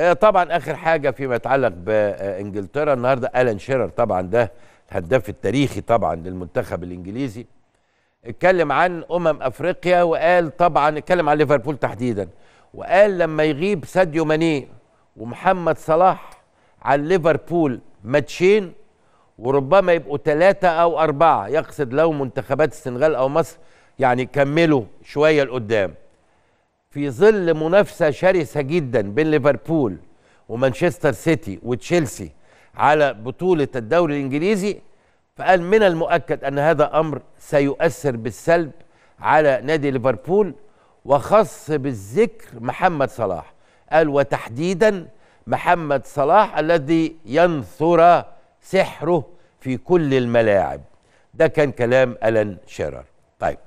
آه، طبعا اخر حاجه فيما يتعلق بانجلترا النهارده الان شيرر طبعا ده الهداف التاريخي طبعا للمنتخب الانجليزي اتكلم عن امم افريقيا وقال طبعا اتكلم عن ليفربول تحديدا وقال لما يغيب ساديو ماني ومحمد صلاح عن ليفربول ماتشين وربما يبقوا ثلاثة أو أربعة يقصد لو منتخبات السنغال أو مصر يعني كملوا شوية لقدام في ظل منافسه شرسه جدا بين ليفربول ومانشستر سيتي وتشيلسي على بطوله الدوري الانجليزي فقال من المؤكد ان هذا امر سيؤثر بالسلب على نادي ليفربول وخص بالذكر محمد صلاح قال وتحديدا محمد صلاح الذي ينثر سحره في كل الملاعب ده كان كلام ألان شيرر طيب